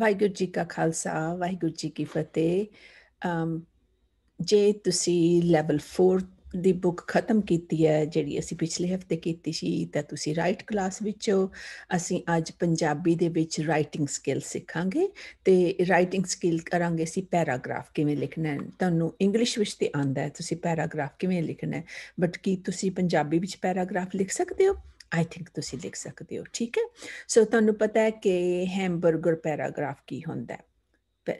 ਵਾਹਿਗੁਰੂ ਜੀ ਕਾ ਖਾਲਸਾ ਵਾਹਿਗੁਰੂ ਜੀ ਕੀ ਫਤਿਹ ਜੇ ਤੁਸੀਂ ਲੈਵਲ 4 ਦੀ ਬੁੱਕ ਖਤਮ ਕੀਤੀ ਹੈ ਜਿਹੜੀ ਅਸੀਂ ਪਿਛਲੇ ਹਫਤੇ ਕੀਤੀ ਸੀ ਤਾਂ ਤੁਸੀਂ ਰਾਈਟ ਕਲਾਸ ਵਿੱਚੋਂ ਅਸੀਂ ਅੱਜ ਪੰਜਾਬੀ ਦੇ ਵਿੱਚ ਰਾਈਟਿੰਗ ਸਕਿੱਲ ਸਿੱਖਾਂਗੇ ਤੇ ਰਾਈਟਿੰਗ ਸਕਿੱਲ ਕਰਾਂਗੇ ਅਸੀਂ ਪੈਰਾਗ੍ਰਾਫ ਕਿਵੇਂ ਲਿਖਣਾ ਹੈ ਤੁਹਾਨੂੰ ਇੰਗਲਿਸ਼ ਵਿੱਚ ਤੇ ਆਂਦਾ ਹੈ ਤੁਸੀਂ ਪੈਰਾਗ੍ਰਾਫ ਕਿਵੇਂ ਲਿਖਣਾ ਹੈ ਬਟ ਕੀ ਤੁਸੀਂ ਪੰਜਾਬੀ ਵਿੱਚ ਪੈਰਾਗ੍ਰਾਫ ਲਿਖ ਸਕਦੇ ਹੋ ਆਈ ਥਿੰਕ ਤੁਸੀਂ ਲਿਖ ਸਕਦੇ ਹੋ ਠੀਕ ਹੈ ਸੋ ਤੁਹਾਨੂੰ ਪਤਾ ਹੈ ਕਿ ਹੈਮਬਰਗਰ ਪੈਰਾਗ੍ਰਾਫ ਕੀ ਹੁੰਦਾ ਹੈ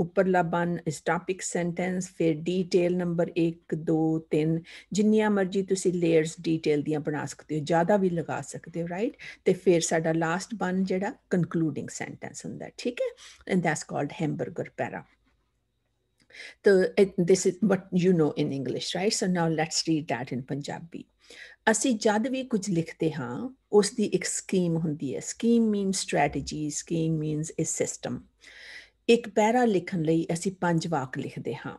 ਉੱਪਰਲਾ ਬਨ ਇਸ ਟਾਪਿਕ ਸੈਂਟੈਂਸ ਫਿਰ ਡੀਟੇਲ ਨੰਬਰ 1 2 3 ਜਿੰਨੀਆਂ ਮਰਜ਼ੀ ਤੁਸੀਂ ਲੇਅਰਸ ਡੀਟੇਲ ਦੀਆਂ ਬਣਾ ਸਕਦੇ ਹੋ ਜ਼ਿਆਦਾ ਵੀ ਲਗਾ ਸਕਦੇ ਹੋ ਰਾਈਟ ਤੇ ਫਿਰ ਸਾਡਾ ਲਾਸਟ ਬਨ ਜਿਹੜਾ ਕਨਕਲੂਡਿੰਗ ਸੈਂਟੈਂਸ ਹੁੰਦਾ ਠੀਕ ਹੈ and that's called hamburger para the it, this is what you know in english right so now let's read that in punjabi ਅਸੀਂ ਜਦ ਵੀ ਕੁਝ ਲਿਖਦੇ ਹਾਂ ਉਸ ਦੀ ਇੱਕ ਸਕੀਮ ਹੁੰਦੀ ਹੈ scheme mean strategy scheme means is system ਇੱਕ ਪੈਰਾ ਲਿਖਣ ਲਈ ਅਸੀਂ ਪੰਜ ਵਾਕ ਲਿਖਦੇ ਹਾਂ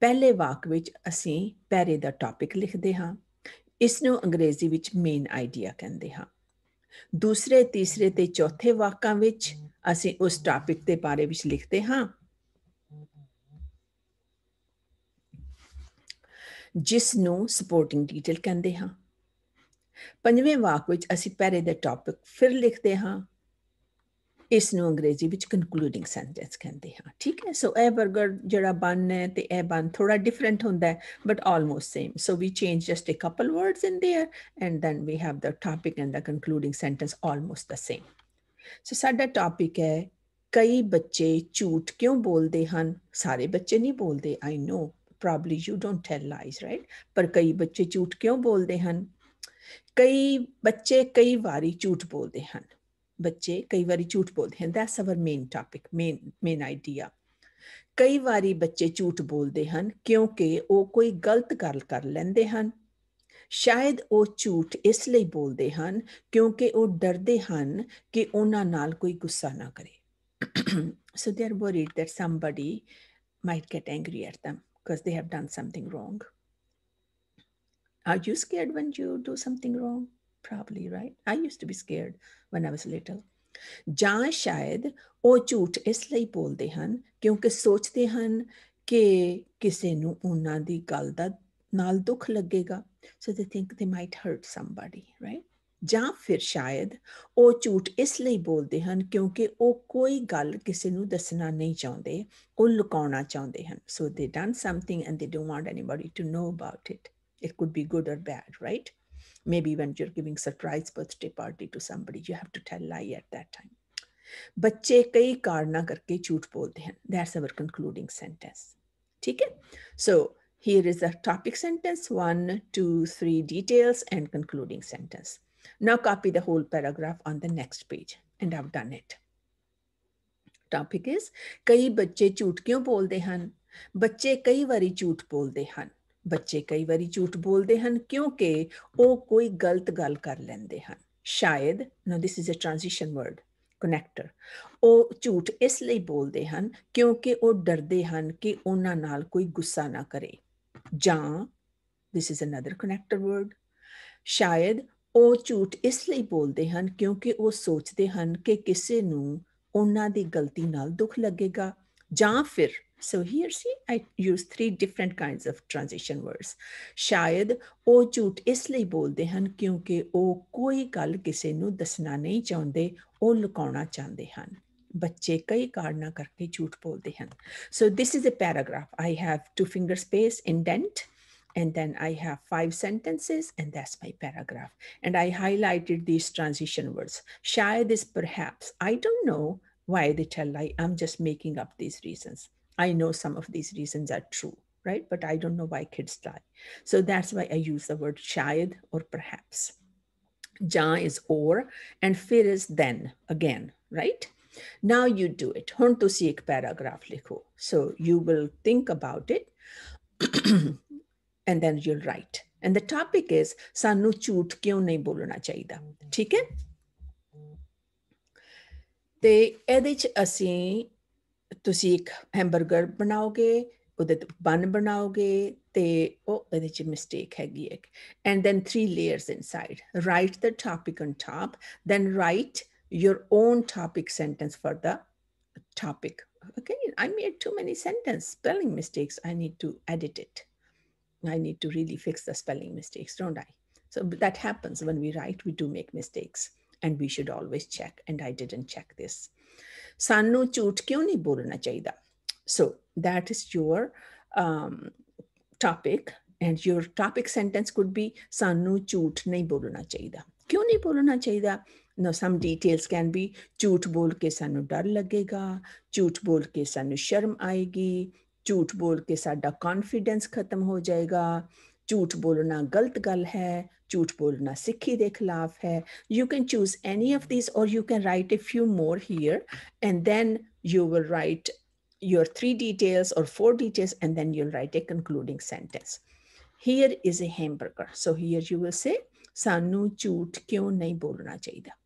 ਪਹਿਲੇ ਵਾਕ ਵਿੱਚ ਅਸੀਂ ਪੈਰੇ ਦਾ ਟੌਪਿਕ ਲਿਖਦੇ ਹਾਂ ਇਸ ਨੂੰ ਅੰਗਰੇਜ਼ੀ ਵਿੱਚ ਮੇਨ ਆਈਡੀਆ ਕਹਿੰਦੇ ਹਾਂ ਦੂਸਰੇ ਤੀਸਰੇ ਤੇ ਚੌਥੇ ਵਾਕਾਂ ਵਿੱਚ ਅਸੀਂ ਉਸ ਟੌਪਿਕ ਦੇ ਬਾਰੇ ਵਿੱਚ ਲਿਖਦੇ ਹਾਂ ਜਿਸ ਨੂੰ ਸਪੋਰਟਿੰਗ ਡੀਟੇਲ ਕਹਿੰਦੇ ਹਾਂ ਪੰਜਵੇਂ ਵਾਕ ਵਿੱਚ ਅਸੀਂ ਪਹਿਰੇ ਦਾ ਟੌਪਿਕ ਫਿਰ ਲਿਖਦੇ ਹਾਂ ਇਸ ਨੂੰ ਅੰਗਰੇਜ਼ੀ ਵਿੱਚ ਕਨਕਲੂਡਿੰਗ ਸੈਂਟੈਂਸ ਕਹਿੰਦੇ ਹਾਂ ਠੀਕ ਹੈ ਸੋ ਇਹ 버ਗਰ ਜਿਹੜਾ ਬਨ ਹੈ ਤੇ ਇਹ ਬਨ ਥੋੜਾ ਡਿਫਰੈਂਟ ਹੁੰਦਾ ਹੈ but almost same so we change just a couple words in there and then we have the topic and the concluding sentence almost the same so ਸਾਡਾ ਟੌਪਿਕ ਹੈ ਕਈ ਬੱਚੇ ਝੂਠ ਕਿਉਂ ਬੋਲਦੇ ਹਨ ਸਾਰੇ ਬੱਚੇ ਨਹੀਂ ਬੋਲਦੇ I نو probably you don't tell lies right ਪਰ ਕਈ ਬੱਚੇ ਝੂਠ ਕਿਉਂ ਬੋਲਦੇ ਹਨ ਕਈ ਬੱਚੇ ਕਈ ਵਾਰੀ ਝੂਠ ਬੋਲਦੇ ਹਨ ਬੱਚੇ ਕਈ ਵਾਰੀ ਝੂਠ ਬੋਲਦੇ ਹਨ that's our main topic main main idea ਕਈ ਵਾਰੀ ਬੱਚੇ ਝੂਠ ਬੋਲਦੇ ਹਨ ਕਿਉਂਕਿ ਉਹ ਕੋਈ ਗਲਤ ਗੱਲ ਕਰ ਲੈਂਦੇ ਹਨ ਸ਼ਾਇਦ ਉਹ ਝੂਠ ਇਸ ਲਈ ਬੋਲਦੇ ਹਨ ਕਿਉਂਕਿ ਉਹ ਡਰਦੇ ਹਨ ਕਿ ਉਹਨਾਂ ਨਾਲ ਕੋਈ ਗੁੱਸਾ ਨਾ ਕਰੇ so they're worried that somebody might get angry at them because they have done something wrong. Are you scared when you do something wrong? Probably, right? I used to be scared when I was little. ਜਾਂ ਸ਼ਾਇਦ ਉਹ ਝੂਠ ਇਸ ਲਈ ਬੋਲਦੇ ਹਨ ਕਿਉਂਕਿ ਸੋਚਦੇ ਹਨ ਕਿ ਕਿਸੇ ਨੂੰ ਉਹਨਾਂ ਦੀ ਗੱਲ ਦਾ ਨਾਲ ਦੁੱਖ ਲੱਗੇਗਾ they think they might hurt somebody right ਜਾਂ ਫਿਰ ਸ਼ਾਇਦ ਉਹ ਝੂਠ ਇਸ ਲਈ ਬੋਲਦੇ ਹਨ ਕਿਉਂਕਿ ਉਹ ਕੋਈ ਗੱਲ ਕਿਸੇ ਨੂੰ ਦੱਸਣਾ ਨਹੀਂ ਚਾਹੁੰਦੇ ਉਹ ਲੁਕਾਉਣਾ ਚਾਹੁੰਦੇ ਹਨ so they done something and they don't want anybody to know about it it could be good or bad right maybe when you are giving surprise birthday party to somebody you have to tell lie at that time ਬੱਚੇ ਕਈ ਕਾਰਨਾਂ ਕਰਕੇ ਝੂਠ ਬੋਲਦੇ ਹਨ that's hour concluding sentence ਠੀਕ ਹੈ ਸੋ here is the topic sentence one two three details and concluding sentence now copy the whole paragraph on the next page and I've done it. Topic is, kai bache chut kyo bol dehan? Bache kai vari chut bol dehan. Bache kai vari chut bol dehan kyo ke o koi galt gal kar len now this is a transition word, connector. O chut is lay bol dehan kyo ke o dar dehan ke ona nal koi gusana kare. Ja, this is another connector word. Shayad, ਉਹ ਝੂਠ ਇਸ ਲਈ ਬੋਲਦੇ ਹਨ ਕਿਉਂਕਿ ਉਹ ਸੋਚਦੇ ਹਨ ਕਿ ਕਿਸੇ ਨੂੰ ਉਹਨਾਂ ਦੀ ਗਲਤੀ ਨਾਲ ਦੁੱਖ ਲੱਗੇਗਾ ਜਾਂ ਫਿਰ so here see I use 3 different kinds of transition words ਸ਼ਾਇਦ ਉਹ ਝੂਠ ਇਸ ਲਈ ਬੋਲਦੇ ਹਨ ਕਿਉਂਕਿ ਉਹ ਕੋਈ ਗੱਲ ਕਿਸੇ ਨੂੰ ਦੱਸਣਾ ਨਹੀਂ ਚਾਹੁੰਦੇ ਉਹ ਲੁਕਾਉਣਾ ਚਾਹੁੰਦੇ ਹਨ ਬੱਚੇ ਕਈ ਕਾਰਨਾਂ ਕਰਕੇ ਝੂਠ ਬੋਲਦੇ ਹਨ so this is a paragraph I have two finger space indent and then I have five sentences and that's my paragraph. And I highlighted these transition words. Shayad is perhaps. I don't know why they tell lie. I'm just making up these reasons. I know some of these reasons are true, right? But I don't know why kids lie. So that's why I use the word shayad or perhaps. Ja is or and fir is then again, right? Now you do it. ਹੁਣ to paragraph likho. So you will think about it and then you'll write. And the topic is ਸਾਨੂੰ ਝੂਠ ਕਿਉਂ ਨਹੀਂ ਬੋਲਣਾ ਚਾਹੀਦਾ ਠੀਕ ਹੈ ਤੇ ਇਹਦੇ ਚ ਅਸੀਂ ਤੁਸੀਂ ਇੱਕ ਹੈਮਬਰਗਰ ਬਣਾਓਗੇ ਉਹਦੇ ਤੇ ਬਨ ਬਣਾਓਗੇ ਤੇ ਉਹ ਇਹਦੇ ਚ ਮਿਸਟੇਕ ਹੈਗੀ ਇੱਕ and then 3 layers inside write the topic on top then write your own topic sentence for the topic. Okay, I made too many sentence spelling mistakes. I need to edit it. I need to really fix the spelling mistakes, don't I? So that happens when we write, we do make mistakes and we should always check. And I didn't check this. Sanu chut kyun nahi bolna chahiye? So that is your um, topic. And your topic sentence could be Sanu chut nahi bolna chahiye. Kyun nahi bolna chahiye? Now some details can be chut bol ke Sanu ਡਰ lagega, ਝੂਠ bol ke Sanu sharm aayegi. ਝੂਠ ਬੋਲ ਕੇ ਸਾਡਾ confidence ਖਤਮ ਹੋ ਜਾਏਗਾ ਝੂਠ ਬੋਲਣਾ ਗਲਤ ਗੱਲ ਹੈ ਝੂਠ ਬੋਲਣਾ ਸਿੱਖੀ ਦੇ ਖਿਲਾਫ ਹੈ you can choose any of these or you can write a few more here and then you will write your three details or four details, and then you'll write a concluding sentence. Here is a hamburger. So here you will say, ਸਾਨੂੰ ਝੂਠ ਕਿਉਂ ਨਹੀਂ ਬੋਲਣਾ ਚਾਹੀਦਾ?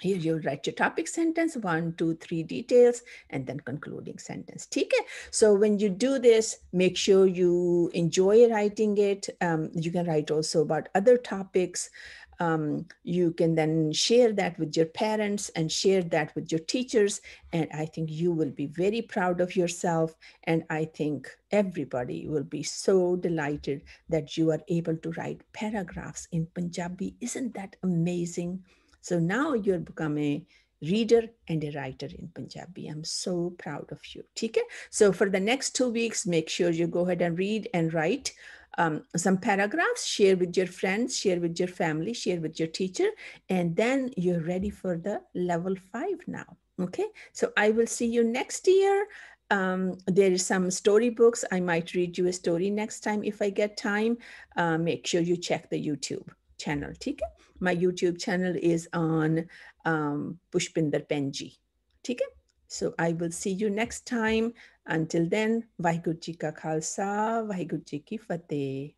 Here you write your topic sentence, one, two, three details, and then concluding sentence. Okay. So when you do this, make sure you enjoy writing it. Um, you can write also about other topics. Um, you can then share that with your parents and share that with your teachers. And I think you will be very proud of yourself. And I think everybody will be so delighted that you are able to write paragraphs in Punjabi. Isn't that amazing? So now you're become a reader and a writer in Punjabi. I'm so proud of you. Okay. So for the next two weeks, make sure you go ahead and read and write um, some paragraphs, share with your friends, share with your family, share with your teacher, and then you're ready for the level five now. Okay. So I will see you next year. Um, there is some storybooks. I might read you a story next time if I get time. Uh, make sure you check the YouTube channel ठीक my YouTube channel is on um, Pushpinder Penji ठीक so I will see you next time until then Waheguru जी का खालसा वाहिगुरु जी की फतेह